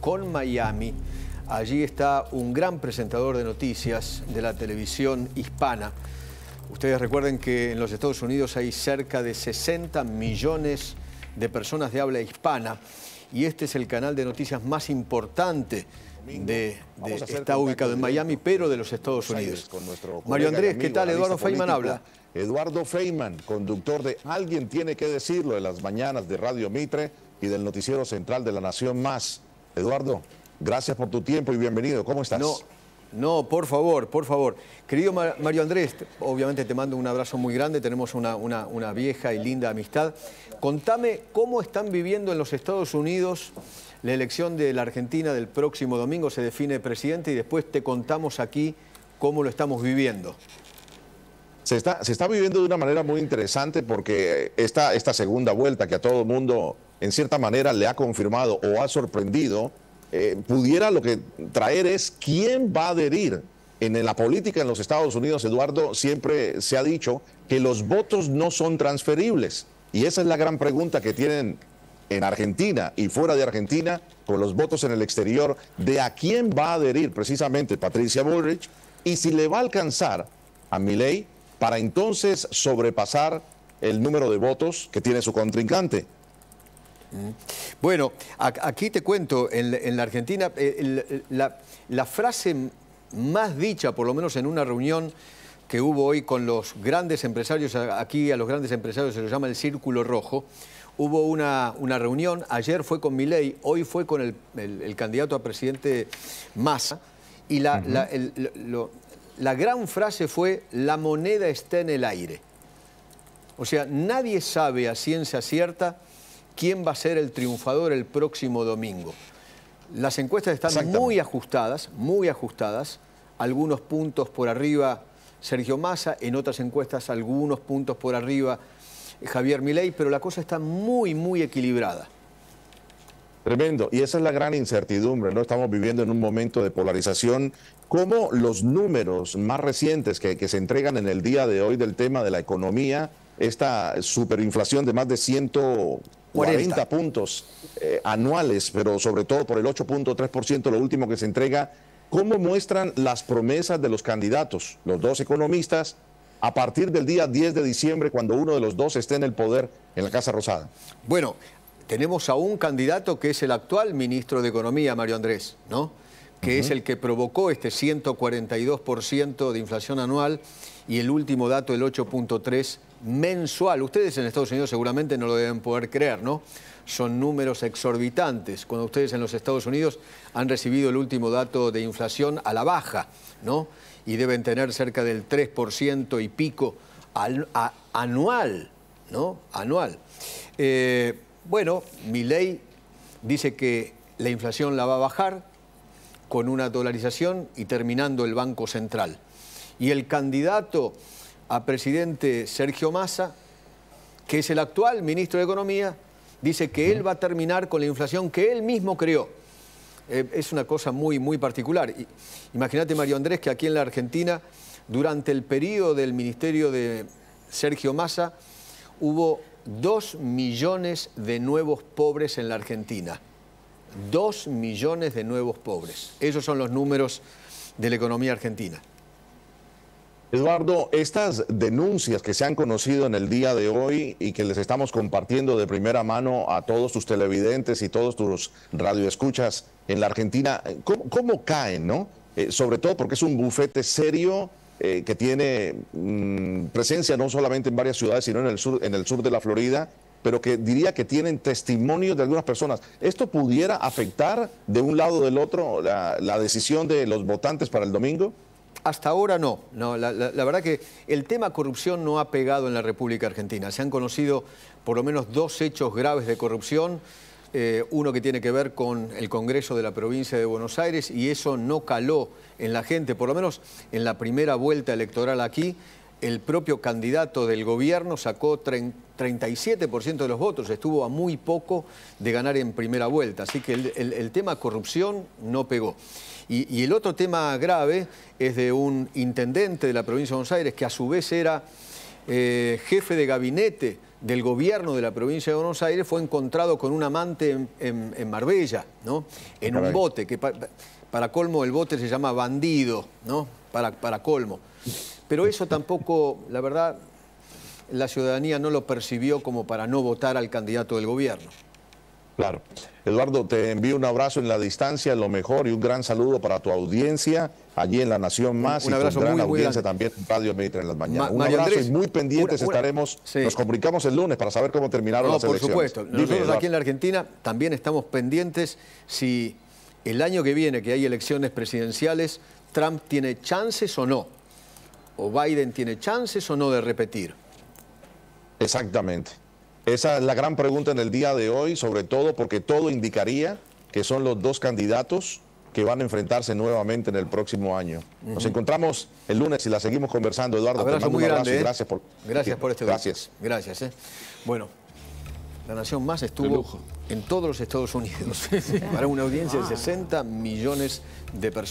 con Miami. Allí está un gran presentador de noticias de la televisión hispana. Ustedes recuerden que en los Estados Unidos hay cerca de 60 millones de personas de habla hispana y este es el canal de noticias más importante de, está ubicado en Miami, pero de los Estados Unidos. Mario Andrés, ¿qué tal? Eduardo Feynman habla. Eduardo Feynman, conductor de Alguien tiene que decirlo de las mañanas de Radio Mitre y del noticiero central de la Nación Más. Eduardo, gracias por tu tiempo y bienvenido. ¿Cómo estás? No, no, por favor, por favor. Querido Mario Andrés, obviamente te mando un abrazo muy grande, tenemos una, vieja y linda amistad. Contame cómo están viviendo en los Estados Unidos la elección de la Argentina del próximo domingo, se define presidente y después te contamos aquí cómo lo estamos viviendo. Se está, viviendo de una manera muy interesante porque esta, esta segunda vuelta que a todo el mundo en cierta manera le ha confirmado o ha sorprendido, eh, pudiera lo que traer es quién va a adherir. En la política en los Estados Unidos, Eduardo, siempre se ha dicho que los votos no son transferibles. Y esa es la gran pregunta que tienen en Argentina y fuera de Argentina, con los votos en el exterior, de a quién va a adherir precisamente Patricia Bullrich y si le va a alcanzar a Milei para entonces sobrepasar el número de votos que tiene su contrincante. Bueno, aquí te cuento, en, la Argentina, eh, la, frase más dicha, por lo menos en una reunión que hubo hoy con los grandes empresarios, aquí a los grandes empresarios se los llama el Círculo Rojo, hubo una, reunión, ayer fue con Milei, hoy fue con el, candidato a presidente Massa, y la gran frase fue, la moneda está en el aire. O sea, nadie sabe a ciencia cierta quién va a ser el triunfador el próximo domingo. Las encuestas están muy ajustadas, muy ajustadas, algunos puntos por arriba Sergio Massa, en otras encuestas algunos puntos por arriba Javier Milei, pero la cosa está muy, muy equilibrada. Tremendo, y esa es la gran incertidumbre, ¿no? Estamos viviendo en un momento de polarización. como los números más recientes que, se entregan en el día de hoy del tema de la economía, esta superinflación de más de ciento 40, puntos eh, anuales, pero sobre todo por el 8.3%, lo último que se entrega. ¿Cómo muestran las promesas de los candidatos, los dos economistas, a partir del día 10 de diciembre, cuando uno de los dos esté en el poder en la Casa Rosada? Bueno, tenemos a un candidato que es el actual ministro de Economía, Mario Andrés, ¿no? que es el que provocó este 142% de inflación anual y el último dato, el 8.3% mensual. Ustedes en Estados Unidos seguramente no lo deben poder creer, ¿no? Son números exorbitantes. Cuando ustedes en los Estados Unidos han recibido el último dato de inflación a la baja, ¿no? Y deben tener cerca del 3% y pico anual, ¿no? Anual. Eh, bueno, mi ley dice que la inflación la va a bajar, con una dolarización y terminando el Banco Central. Y el candidato a presidente Sergio Massa, que es el actual ministro de Economía, dice que él va a terminar con la inflación que él mismo creó. Eh, es una cosa muy, muy particular. Imagínate, Mario Andrés, que aquí en la Argentina, durante el periodo del ministerio de Sergio Massa, hubo dos millones de nuevos pobres en la Argentina. Dos millones de nuevos pobres. Esos son los números de la economía argentina. Eduardo, estas denuncias que se han conocido en el día de hoy y que les estamos compartiendo de primera mano a todos tus televidentes y todos tus radioescuchas en la Argentina, ¿cómo, caen, no? Eh, sobre todo porque es un bufete serio eh, que tiene mm, presencia no solamente en varias ciudades, sino en el sur, en el sur de la Florida, pero que diría que tienen testimonio de algunas personas. ¿Esto pudiera afectar de un lado o del otro la, decisión de los votantes para el domingo? Hasta ahora no. no la, la, verdad que el tema corrupción no ha pegado en la República Argentina. Se han conocido por lo menos dos hechos graves de corrupción eh, uno que tiene que ver con el Congreso de la provincia de Buenos Aires y eso no caló en la gente, por lo menos en la primera vuelta electoral aquí, el propio candidato del gobierno sacó 37% de los votos, estuvo a muy poco de ganar en primera vuelta, así que el, tema corrupción no pegó. Y, el otro tema grave es de un intendente de la provincia de Buenos Aires que a su vez era eh, jefe de gabinete del gobierno de la provincia de Buenos Aires fue encontrado con un amante en, Marbella, ¿no? En un bote, que para colmo el bote se llama bandido, ¿no? Para, para colmo. Pero eso tampoco, la verdad, la ciudadanía no lo percibió como para no votar al candidato del gobierno. Claro. Eduardo, te envío un abrazo en la distancia, lo mejor y un gran saludo para tu audiencia allí en La Nación Más un, abrazo y tu gran muy, audiencia también en Radio en las mañanas. un abrazo y muy pendientes estaremos, nos comunicamos el lunes para saber cómo terminaron las por elecciones. Por supuesto, nosotros aquí en la Argentina también estamos pendientes si el año que viene que hay elecciones presidenciales, Trump tiene chances o no, o Biden tiene chances o no de repetir. Exactamente. Esa es la gran pregunta en el día de hoy, sobre todo porque todo indicaría que son los dos candidatos que van a enfrentarse nuevamente en el próximo año. Nos encontramos el lunes y la seguimos conversando, Eduardo. te un abrazo y ¿eh? gracias por, gracias por este Gracias. Gracias. ¿eh? Bueno, la Nación Más estuvo en todos los Estados Unidos para una audiencia de 60 ah. millones de personas.